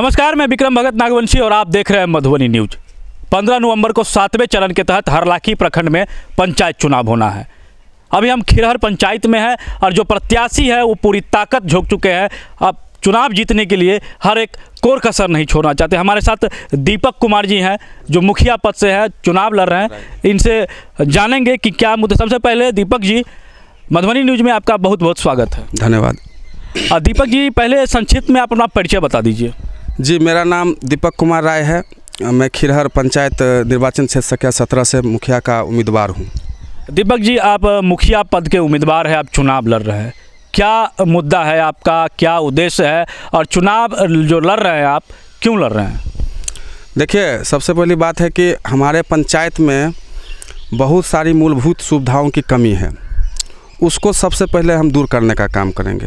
नमस्कार मैं विक्रम भगत नागवंशी और आप देख रहे हैं मधुबनी न्यूज 15 नवंबर को सातवें चरण के तहत हरलाखी प्रखंड में पंचायत चुनाव होना है अभी हम खिरहर पंचायत में हैं और जो प्रत्याशी है वो पूरी ताकत झोंक चुके हैं अब चुनाव जीतने के लिए हर एक कोर कसर नहीं छोड़ना चाहते हमारे साथ दीपक कुमार जी हैं जो मुखिया पद से हैं चुनाव लड़ रहे हैं इनसे जानेंगे कि क्या मुद्दे सबसे पहले दीपक जी मधुबनी न्यूज में आपका बहुत बहुत स्वागत है धन्यवाद दीपक जी पहले संक्षिप्त में आप अपना परिचय बता दीजिए जी मेरा नाम दीपक कुमार राय है मैं खिरहर पंचायत निर्वाचन क्षेत्र संख्या सत्रह से मुखिया का उम्मीदवार हूँ दीपक जी आप मुखिया पद के उम्मीदवार हैं आप चुनाव लड़ रहे हैं क्या मुद्दा है आपका क्या उद्देश्य है और चुनाव जो लड़ रहे हैं आप क्यों लड़ रहे हैं देखिए सबसे पहली बात है कि हमारे पंचायत में बहुत सारी मूलभूत सुविधाओं की कमी है उसको सबसे पहले हम दूर करने का काम करेंगे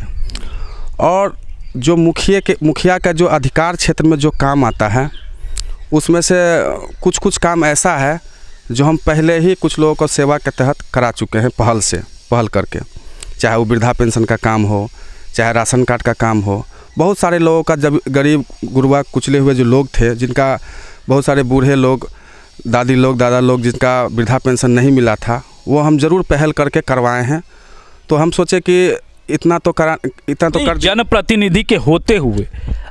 और जो मुखिया के मुखिया का जो अधिकार क्षेत्र में जो काम आता है उसमें से कुछ कुछ काम ऐसा है जो हम पहले ही कुछ लोगों को सेवा के तहत करा चुके हैं पहल से पहल करके चाहे वो वृद्धा पेंशन का काम हो चाहे राशन कार्ड का काम हो बहुत सारे लोगों का जब गरीब गुरबा कुचले हुए जो लोग थे जिनका बहुत सारे बूढ़े लोग दादी लोग दादा लोग जिनका वृद्धा पेंशन नहीं मिला था वो हम ज़रूर पहल करके करवाए हैं तो हम सोचे कि इतना तो करा इतना तो कर जनप्रतिनिधि के होते हुए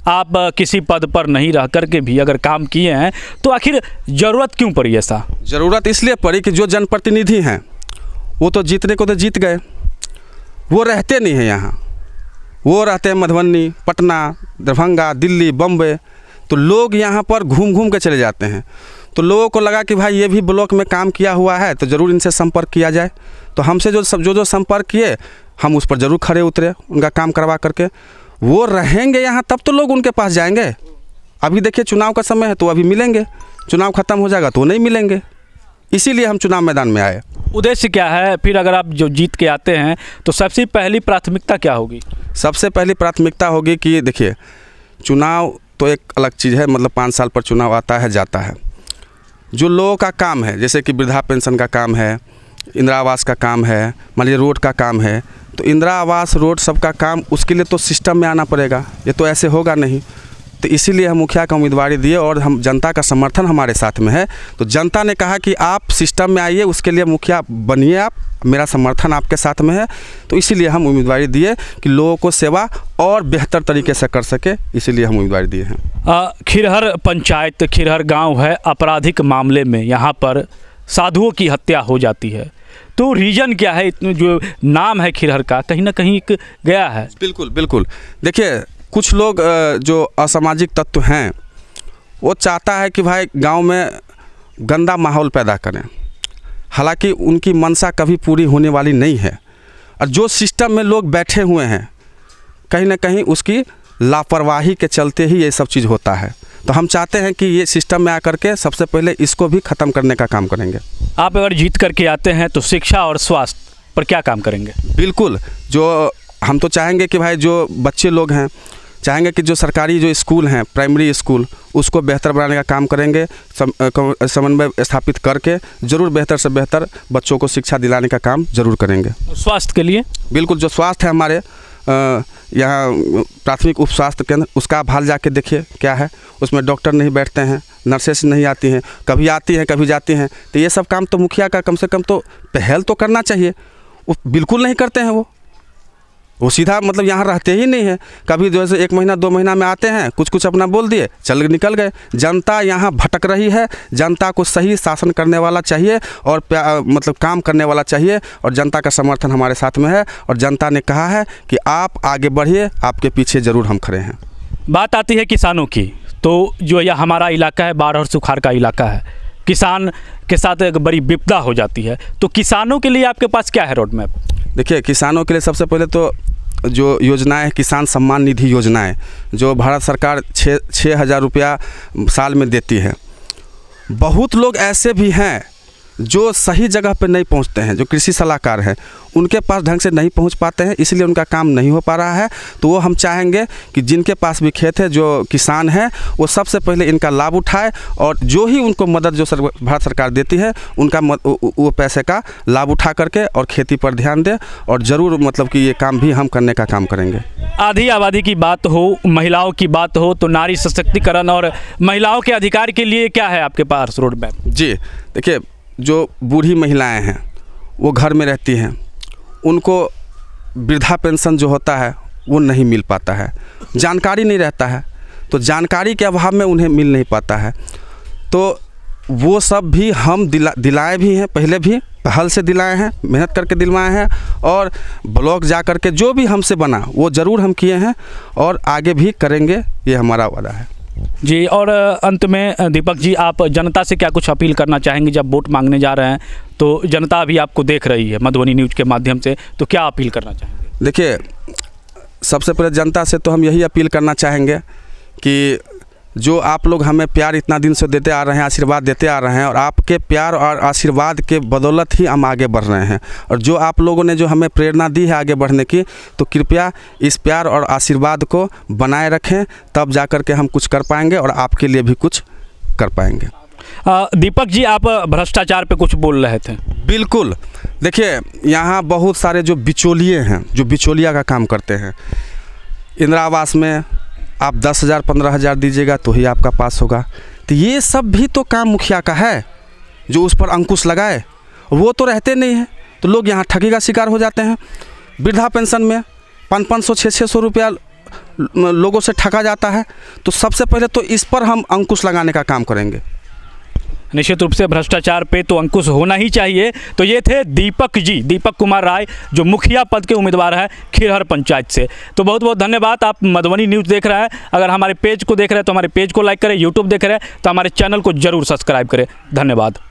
आप किसी पद पर नहीं रह करके भी अगर काम किए हैं तो आखिर ज़रूरत क्यों पड़ी ऐसा ज़रूरत इसलिए पड़ी कि जो जनप्रतिनिधि हैं वो तो जीतने को तो जीत गए वो रहते नहीं हैं यहाँ वो रहते हैं मधुबनी पटना दरभंगा दिल्ली बम्बे तो लोग यहाँ पर घूम घूम के चले जाते हैं तो लोगों को लगा कि भाई ये भी ब्लॉक में काम किया हुआ है तो ज़रूर इनसे संपर्क किया जाए तो हमसे जो सब जो जो संपर्क किए हम उस पर ज़रूर खड़े उतरे उनका काम करवा करके वो रहेंगे यहाँ तब तो लोग उनके पास जाएंगे अभी देखिए चुनाव का समय है तो अभी मिलेंगे चुनाव ख़त्म हो जाएगा तो नहीं मिलेंगे इसीलिए हम चुनाव मैदान में आए उद्देश्य क्या है फिर अगर आप जो जीत के आते हैं तो सबसे पहली प्राथमिकता क्या होगी सबसे पहली प्राथमिकता होगी कि देखिए चुनाव तो एक अलग चीज़ है मतलब पाँच साल पर चुनाव आता है जाता है जो लोगों का काम है जैसे कि वृद्धा पेंशन का काम है इंदिरा आवास का काम है मान लीजिए रोड का काम है तो इंदिरा आवास रोड सबका काम उसके लिए तो सिस्टम में आना पड़ेगा ये तो ऐसे होगा नहीं तो इसीलिए हम मुखिया का उम्मीदवारी दिए और हम जनता का समर्थन हमारे साथ में है तो जनता ने कहा कि आप सिस्टम में आइए उसके लिए मुखिया बनिए आप मेरा समर्थन आपके साथ में है तो इसीलिए हम उम्मीदवारी दिए कि लोगों को सेवा और बेहतर तरीके से कर सके इसीलिए हम उम्मीदवारी दिए हैं खिरहर पंचायत खिरहर गाँव है आपराधिक मामले में यहाँ पर साधुओं की हत्या हो जाती है तो रीज़न क्या है इतने जो नाम है खिरहर का कहीं ना कहीं एक गया है बिल्कुल बिल्कुल देखिए कुछ लोग जो असामाजिक तत्व हैं वो चाहता है कि भाई गांव में गंदा माहौल पैदा करें हालांकि उनकी मनसा कभी पूरी होने वाली नहीं है और जो सिस्टम में लोग बैठे हुए हैं कहीं ना कहीं उसकी लापरवाही के चलते ही ये सब चीज़ होता है तो हम चाहते हैं कि ये सिस्टम में आकर के सबसे पहले इसको भी ख़त्म करने का काम करेंगे आप अगर जीत करके आते हैं तो शिक्षा और स्वास्थ्य पर क्या काम करेंगे बिल्कुल जो हम तो चाहेंगे कि भाई जो बच्चे लोग हैं चाहेंगे कि जो सरकारी जो स्कूल हैं प्राइमरी स्कूल उसको बेहतर बनाने का काम करेंगे समन्वय स्थापित करके ज़रूर बेहतर से बेहतर बच्चों को शिक्षा दिलाने का काम जरूर करेंगे स्वास्थ्य के लिए बिल्कुल जो स्वास्थ्य है हमारे आ, यहाँ प्राथमिक उप स्वास्थ्य केंद्र उसका भाल जाके देखिए क्या है उसमें डॉक्टर नहीं बैठते हैं नर्सेस नहीं आती हैं कभी आती हैं कभी जाती हैं तो ये सब काम तो मुखिया का कम से कम तो पहल तो करना चाहिए वो बिल्कुल नहीं करते हैं वो वो सीधा मतलब यहाँ रहते ही नहीं है कभी जैसे एक महीना दो महीना में आते हैं कुछ कुछ अपना बोल दिए चल निकल गए जनता यहाँ भटक रही है जनता को सही शासन करने वाला चाहिए और मतलब काम करने वाला चाहिए और जनता का समर्थन हमारे साथ में है और जनता ने कहा है कि आप आगे बढ़िए आपके पीछे ज़रूर हम खड़े हैं बात आती है किसानों की तो जो यह हमारा इलाका है बाढ़ और सुखाड़ का इलाका है किसान के साथ एक बड़ी विपदा हो जाती है तो किसानों के लिए आपके पास क्या है रोड मैप देखिए किसानों के लिए सबसे पहले तो जो है किसान सम्मान निधि है जो भारत सरकार छः छः हज़ार रुपया साल में देती है बहुत लोग ऐसे भी हैं जो सही जगह पर नहीं पहुंचते हैं जो कृषि सलाहकार हैं उनके पास ढंग से नहीं पहुंच पाते हैं इसलिए उनका काम नहीं हो पा रहा है तो वो हम चाहेंगे कि जिनके पास भी खेत है जो किसान हैं वो सबसे पहले इनका लाभ उठाए और जो ही उनको मदद जो सर, भारत सरकार देती है उनका मद, वो, वो पैसे का लाभ उठा करके और खेती पर ध्यान दें और ज़रूर मतलब कि ये काम भी हम करने का काम करेंगे आधी आबादी की बात हो महिलाओं की बात हो तो नारी सशक्तिकरण और महिलाओं के अधिकार के लिए क्या है आपके पास रोड मैप जी देखिए जो बूढ़ी महिलाएं हैं वो घर में रहती हैं उनको वृद्धा पेंशन जो होता है वो नहीं मिल पाता है जानकारी नहीं रहता है तो जानकारी के अभाव में उन्हें मिल नहीं पाता है तो वो सब भी हम दिला दिलाए भी हैं पहले भी पहल से दिलाए हैं मेहनत करके दिलवाए हैं और ब्लॉक जा कर के जो भी हमसे बना वो ज़रूर हम किए हैं और आगे भी करेंगे ये हमारा वादा है जी और अंत में दीपक जी आप जनता से क्या कुछ अपील करना चाहेंगे जब वोट मांगने जा रहे हैं तो जनता अभी आपको देख रही है मधुबनी न्यूज के माध्यम से तो क्या अपील करना चाहेंगे देखिए सबसे पहले जनता से तो हम यही अपील करना चाहेंगे कि जो आप लोग हमें प्यार इतना दिन से देते आ रहे हैं आशीर्वाद देते आ रहे हैं और आपके प्यार और आशीर्वाद के बदौलत ही हम आगे बढ़ रहे हैं और जो आप लोगों ने जो हमें प्रेरणा दी है आगे बढ़ने की तो कृपया इस प्यार और आशीर्वाद को बनाए रखें तब जा कर के हम कुछ कर पाएंगे और आपके लिए भी कुछ कर पाएंगे दीपक जी आप भ्रष्टाचार पे कुछ बोल रहे थे बिल्कुल देखिए यहाँ बहुत सारे जो बिचौलिए हैं जो बिचौलिया का काम करते हैं इंदिरा आवास में आप दस हज़ार पंद्रह हज़ार दीजिएगा तो ही आपका पास होगा तो ये सब भी तो काम मुखिया का है जो उस पर अंकुश लगाए वो तो रहते नहीं हैं तो लोग यहाँ ठगी का शिकार हो जाते हैं वृद्धा पेंशन में पाँच पाँच सौ छः छः सौ रुपया लोगों से ठगा जाता है तो सबसे पहले तो इस पर हम अंकुश लगाने का काम करेंगे निश्चित रूप से भ्रष्टाचार पे तो अंकुश होना ही चाहिए तो ये थे दीपक जी दीपक कुमार राय जो मुखिया पद के उम्मीदवार हैं खिरहर पंचायत से तो बहुत बहुत धन्यवाद आप मधुबनी न्यूज़ देख रहे हैं अगर हमारे पेज को देख रहे हैं तो हमारे पेज को लाइक करें यूट्यूब देख रहे हैं तो हमारे चैनल को जरूर सब्सक्राइब करें धन्यवाद